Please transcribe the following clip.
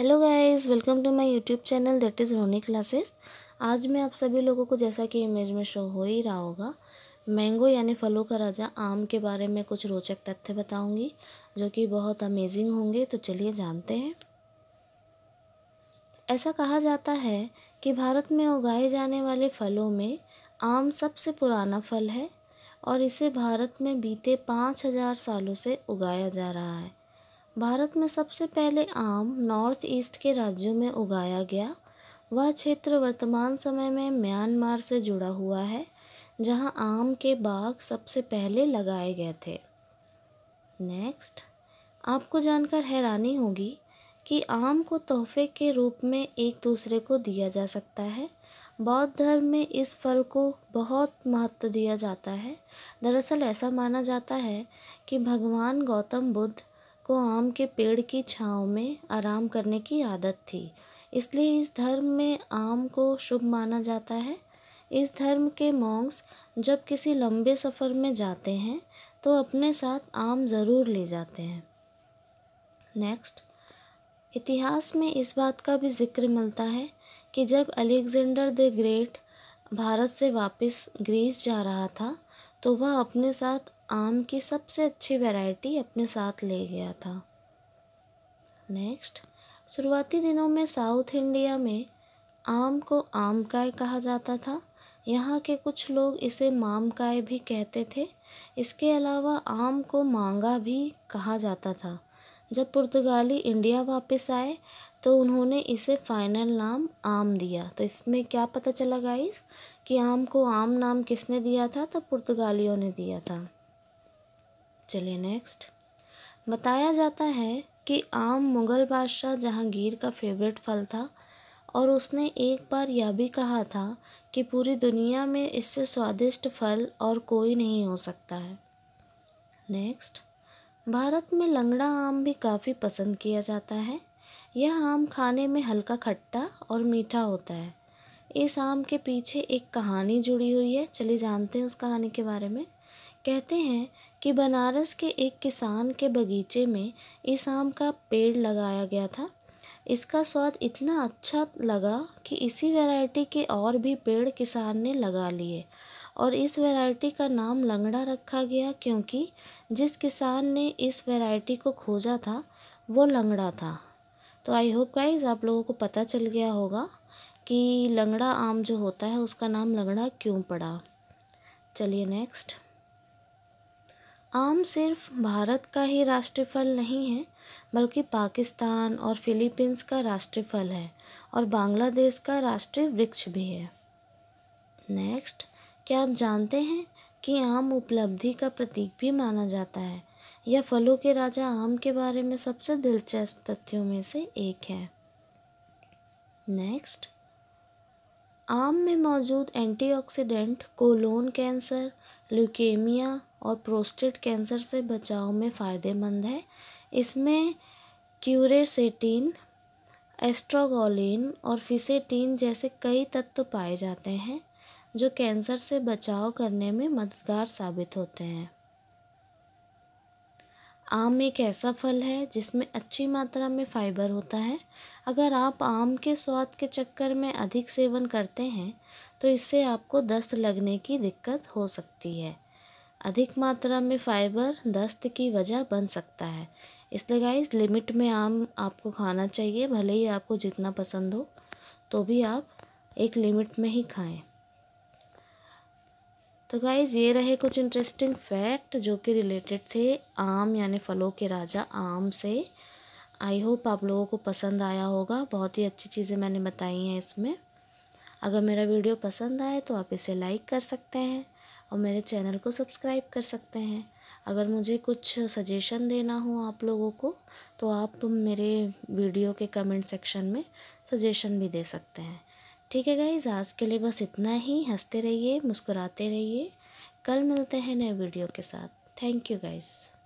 hello guys welcome to my YouTube channel that is Roni classes आज मैं आप सभी लोगों को जैसा कि इमेज में शो हो ही रहा होगा मैंगो यानी फलों का राजा आम के बारे में कुछ रोचक तथ्य बताऊंगी जो कि बहुत अमेजिंग होंगे तो चलिए जानते हैं ऐसा कहा जाता है कि भारत में उगाए जाने वाले फलों में आम सबसे पुराना फल है और इसे भारत में बीते पाँच हज़ार सालों से उगाया जा रहा है भारत में सबसे पहले आम नॉर्थ ईस्ट के राज्यों में उगाया गया वह क्षेत्र वर्तमान समय में म्यांमार से जुड़ा हुआ है जहां आम के बाग सबसे पहले लगाए गए थे नेक्स्ट आपको जानकर हैरानी होगी कि आम को तोहफे के रूप में एक दूसरे को दिया जा सकता है बौद्ध धर्म में इस फल को बहुत महत्व दिया जाता है दरअसल ऐसा माना जाता है कि भगवान गौतम बुद्ध को आम के पेड़ की छाँव में आराम करने की आदत थी इसलिए इस धर्म में आम को शुभ माना जाता है इस धर्म के मॉन्ग्स जब किसी लंबे सफ़र में जाते हैं तो अपने साथ आम ज़रूर ले जाते हैं नेक्स्ट इतिहास में इस बात का भी जिक्र मिलता है कि जब अलेक्जेंडर द ग्रेट भारत से वापस ग्रीस जा रहा था तो वह अपने साथ आम की सबसे अच्छी वैरायटी अपने साथ ले गया था नेक्स्ट शुरुआती दिनों में साउथ इंडिया में आम को आम काय कहा जाता था यहाँ के कुछ लोग इसे माम काय भी कहते थे इसके अलावा आम को मांगा भी कहा जाता था जब पुर्तगाली इंडिया वापस आए तो उन्होंने इसे फाइनल नाम आम दिया तो इसमें क्या पता चला गाइस कि आम को आम नाम किसने दिया था तो पुर्तगालियों ने दिया था चलिए नेक्स्ट बताया जाता है कि आम मुग़ल बादशाह जहांगीर का फेवरेट फल था और उसने एक बार यह भी कहा था कि पूरी दुनिया में इससे स्वादिष्ट फल और कोई नहीं हो सकता है नेक्स्ट भारत में लंगड़ा आम भी काफ़ी पसंद किया जाता है यह आम खाने में हल्का खट्टा और मीठा होता है इस आम के पीछे एक कहानी जुड़ी हुई है चलिए जानते हैं उस कहानी के बारे में कहते हैं कि बनारस के एक किसान के बगीचे में इस आम का पेड़ लगाया गया था इसका स्वाद इतना अच्छा लगा कि इसी वैरायटी के और भी पेड़ किसान ने लगा लिए और इस वैरायटी का नाम लंगड़ा रखा गया क्योंकि जिस किसान ने इस वैरायटी को खोजा था वो लंगड़ा था तो आई होप गाइज आप लोगों को पता चल गया होगा कि लंगड़ा आम जो होता है उसका नाम लंगड़ा क्यों पड़ा चलिए नेक्स्ट आम सिर्फ भारत का ही राष्ट्रीय फल नहीं है बल्कि पाकिस्तान और फिलीपींस का राष्ट्रीय फल है और बांग्लादेश का राष्ट्रीय वृक्ष भी है नेक्स्ट क्या आप जानते हैं कि आम उपलब्धि का प्रतीक भी माना जाता है यह फलों के राजा आम के बारे में सबसे दिलचस्प तथ्यों में से एक है नेक्स्ट आम में मौजूद एंटीऑक्सीडेंट कोलोन कैंसर ल्यूकेमिया और प्रोस्टेट कैंसर से बचाव में फ़ायदेमंद है इसमें क्यूरेसेटीन एस्ट्रोगोलिन और फिसेटीन जैसे कई तत्व पाए जाते हैं जो कैंसर से बचाव करने में मददगार साबित होते हैं आम एक ऐसा फल है जिसमें अच्छी मात्रा में फाइबर होता है अगर आप आम के स्वाद के चक्कर में अधिक सेवन करते हैं तो इससे आपको दस्त लगने की दिक्कत हो सकती है अधिक मात्रा में फाइबर दस्त की वजह बन सकता है इसलिए गाइस लिमिट में आम आपको खाना चाहिए भले ही आपको जितना पसंद हो तो भी आप एक लिमिट में ही खाएं तो गाइज़ ये रहे कुछ इंटरेस्टिंग फैक्ट जो कि रिलेटेड थे आम यानी फलों के राजा आम से आई होप आप लोगों को पसंद आया होगा बहुत ही अच्छी चीज़ें मैंने बताई हैं इसमें अगर मेरा वीडियो पसंद आए तो आप इसे लाइक कर सकते हैं और मेरे चैनल को सब्सक्राइब कर सकते हैं अगर मुझे कुछ सजेशन देना हो आप लोगों को तो आप मेरे वीडियो के कमेंट सेक्शन में सजेशन भी दे सकते हैं ठीक है गाइज़ आज के लिए बस इतना ही हंसते रहिए मुस्कुराते रहिए कल मिलते हैं नए वीडियो के साथ थैंक यू गाइज़